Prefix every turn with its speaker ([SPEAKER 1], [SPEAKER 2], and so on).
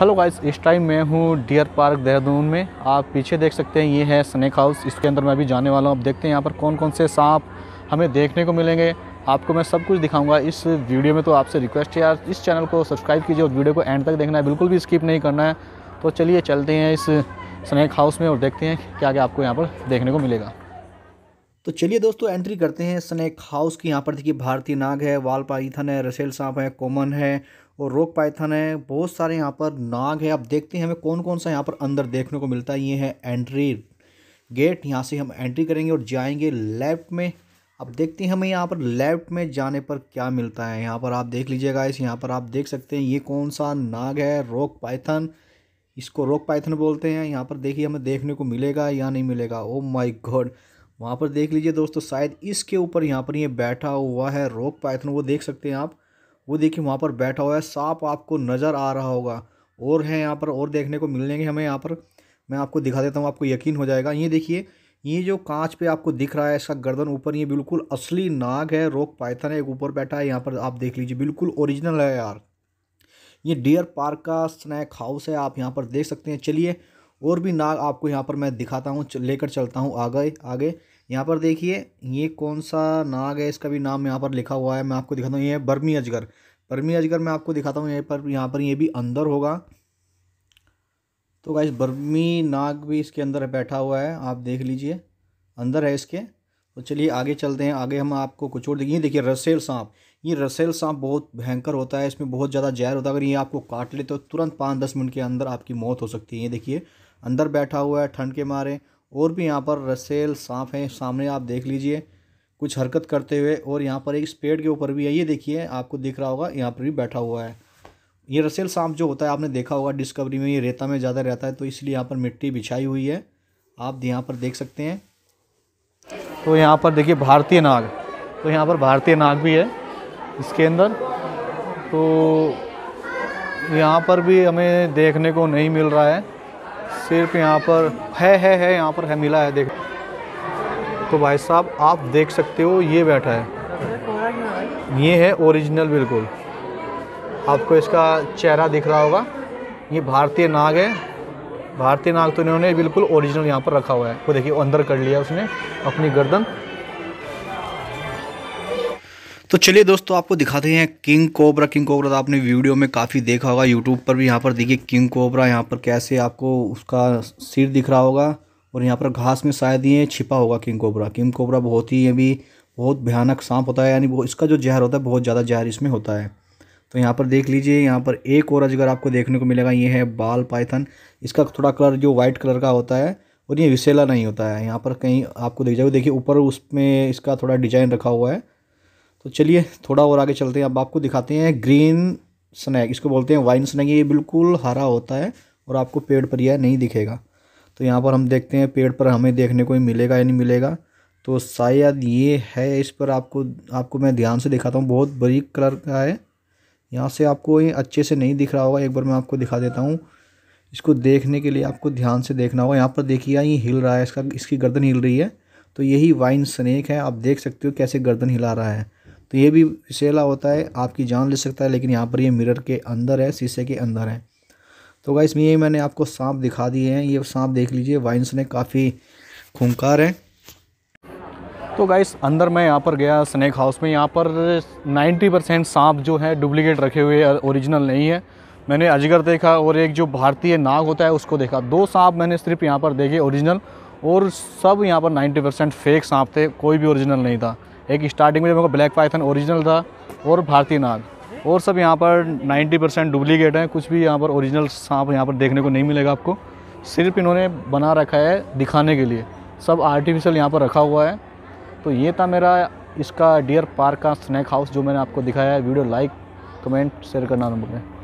[SPEAKER 1] hello guys इस time मैं हूँ डियर पार्क देहरादून में आप पीछे देख सकते हैं ये है स्नैक हाउस इसके अंदर मैं अभी जाने वाला हूँ आप देखते हैं यहाँ पर कौन कौन से सांप हमें देखने को मिलेंगे आपको मैं सब कुछ दिखाऊंगा इस वीडियो में तो आपसे रिक्वेस्ट है यार इस चैनल को सब्सक्राइब कीजिए और वीडियो को एंड तक देखना है बिल्कुल भी स्किप नहीं करना है तो चलिए चलते हैं इस स्नैक हाउस में और देखते हैं क्या क्या आपको यहाँ पर देखने को मिलेगा तो चलिए दोस्तों एंट्री करते हैं स्नैक हाउस की यहाँ पर देखिए भारतीय नाग है वाल पाइथन है रसेल सांप है कॉमन है और रोक पाइथन है बहुत सारे यहाँ पर नाग है आप देखते हैं हमें कौन कौन सा यहाँ पर अंदर देखने को मिलता है ये है एंट्री गेट यहाँ से हम एंट्री करेंगे और जाएंगे लेफ्ट में अब देखते हैं हमें यहाँ पर लेफ्ट में जाने पर क्या मिलता है यहाँ पर आप देख लीजिएगा इस यहाँ पर आप देख सकते हैं ये कौन सा नाग है रोक पाइथन इसको रोक पाइथन बोलते हैं यहाँ पर देखिए हमें देखने को मिलेगा या नहीं मिलेगा ओ माई गॉड वहाँ पर देख लीजिए दोस्तों शायद इसके ऊपर यहाँ पर ये बैठा हुआ है रोक पाइथन वो देख सकते हैं आप वो देखिए वहाँ पर बैठा हुआ है सांप आपको नज़र आ रहा होगा और है यहाँ पर और देखने को मिलेंगे हमें यहाँ पर मैं आपको दिखा देता हूँ आपको यकीन हो जाएगा ये देखिए ये जो कांच पे आपको दिख रहा है इसका गर्दन ऊपर ये बिल्कुल असली नाग है रोक पाइथन है एक ऊपर बैठा है यहाँ पर आप देख लीजिए बिल्कुल ओरिजिनल है यार ये डियर पार्क का स्नैक हाउस है आप यहाँ पर देख सकते हैं चलिए और भी नाग आपको यहाँ पर मैं दिखाता हूँ लेकर चलता हूँ आगे आगे यहाँ पर देखिए ये कौन सा नाग है इसका भी नाम यहाँ पर लिखा हुआ है मैं आपको दिखाता हूँ ये है बर्मी अजगर बर्मी अजगर मैं आपको दिखाता हूँ यहाँ पर यहाँ पर ये भी अंदर होगा तो गाइस बर्मी नाग भी इसके अंदर बैठा हुआ है आप देख लीजिए अंदर है इसके तो चलिए आगे चलते हैं आगे हम आपको कुछ और देखिए देखिए रसेल सांप ये रसेल सांप बहुत भयंकर होता है इसमें बहुत ज़्यादा जहर होता है अगर ये आपको काट ले तो तुरंत पाँच दस मिनट के अंदर आपकी मौत हो सकती है ये देखिए अंदर बैठा हुआ है ठंड के मारे और भी यहाँ पर रसेल सांप हैं सामने आप देख लीजिए कुछ हरकत करते हुए और यहाँ पर एक पेड़ के ऊपर भी है ये देखिए आपको दिख रहा होगा यहाँ पर भी बैठा हुआ है ये रसेल सांप जो होता है आपने देखा होगा डिस्कवरी में ये रेता में ज़्यादा रहता है तो इसलिए यहाँ पर मिट्टी बिछाई हुई है आप यहाँ पर देख सकते हैं तो यहाँ पर देखिए भारतीय नाग तो यहाँ पर भारतीय नाग भी है इसके अंदर तो यहाँ पर भी हमें देखने को नहीं मिल रहा है सिर्फ यहाँ पर है है है यहाँ पर है मिला है देख तो भाई साहब आप देख सकते हो ये बैठा है ये है ओरिजिनल बिल्कुल आपको इसका चेहरा दिख रहा होगा ये भारतीय नाग है भारतीय नाग तो इन्होंने बिल्कुल ओरिजिनल यहाँ पर रखा हुआ है वो देखिए अंदर कर लिया उसने अपनी गर्दन तो चलिए दोस्तों आपको दिखाते हैं किंग कोबरा किंग कोबरा तो आपने वीडियो में काफ़ी देखा होगा यूट्यूब पर भी यहाँ पर देखिए किंग कोबरा यहाँ पर कैसे आपको उसका सिर दिख रहा होगा और यहाँ पर घास में शायद ये छिपा होगा किंग कोबरा किंग कोबरा बहुत ही अभी बहुत भयानक सांप होता है यानी इसका जो जहर होता है बहुत ज़्यादा जहर इसमें होता है तो यहाँ पर देख लीजिए यहाँ पर एक और अजगर आपको देखने को मिलेगा ये है बाल पाइथन इसका थोड़ा कलर जो वाइट कलर का होता है और ये विसेला नहीं होता है यहाँ पर कहीं आपको देख जाओ देखिए ऊपर उसमें इसका थोड़ा डिजाइन रखा हुआ है तो चलिए थोड़ा और आगे चलते हैं अब आपको दिखाते हैं ग्रीन स्नैक इसको बोलते हैं वाइन स्नैक ये बिल्कुल हरा होता है और आपको पेड़ पर यह नहीं दिखेगा तो यहाँ पर हम देखते हैं पेड़ पर हमें देखने को मिलेगा या नहीं मिलेगा तो शायद ये है इस पर आपको आपको मैं ध्यान से दिखाता हूँ बहुत बरीक कलर का है यहाँ से आपको ये अच्छे से नहीं दिख रहा होगा एक बार मैं आपको दिखा देता हूँ इसको देखने के लिए आपको ध्यान से देखना होगा यहाँ पर देखिए ये हिल रहा है इसका इसकी गर्दन हिल रही है तो यही वाइन स्नैक है आप देख सकते हो कैसे गर्दन हिला रहा है तो ये भी विशेला होता है आपकी जान ले सकता है लेकिन यहाँ पर ये मिरर के अंदर है शीशे के अंदर है तो गाइस में ये मैंने आपको सांप दिखा दिए हैं ये सांप देख लीजिए वाइन्स ने काफ़ी खूंखार है तो गाइस अंदर मैं यहाँ पर गया स्नैक हाउस में यहाँ पर 90 परसेंट सांप जो है डुप्लीकेट रखे हुए हैं ओरिजिनल नहीं है मैंने अजगर देखा और एक जो भारतीय नाग होता है उसको देखा दो सांप मैंने सिर्फ यहाँ पर देखे ओरिजिनल और सब यहाँ पर 90 परसेंट फेक सांप थे कोई भी ओरिजिनल नहीं था एक स्टार्टिंग में मेरे को ब्लैक पाइथन ओरिजिनल था और भारतीय नाग और सब यहाँ पर 90 परसेंट डुप्लीकेट हैं कुछ भी यहाँ पर ओरिजिनल सांप यहाँ पर देखने को नहीं मिलेगा आपको सिर्फ इन्होंने बना रखा है दिखाने के लिए सब आर्टिफिशियल यहाँ पर रखा हुआ है तो ये था मेरा इसका डियर पार्क का स्नैक हाउस जो मैंने आपको दिखाया है वीडियो लाइक कमेंट शेयर करना ना भूलें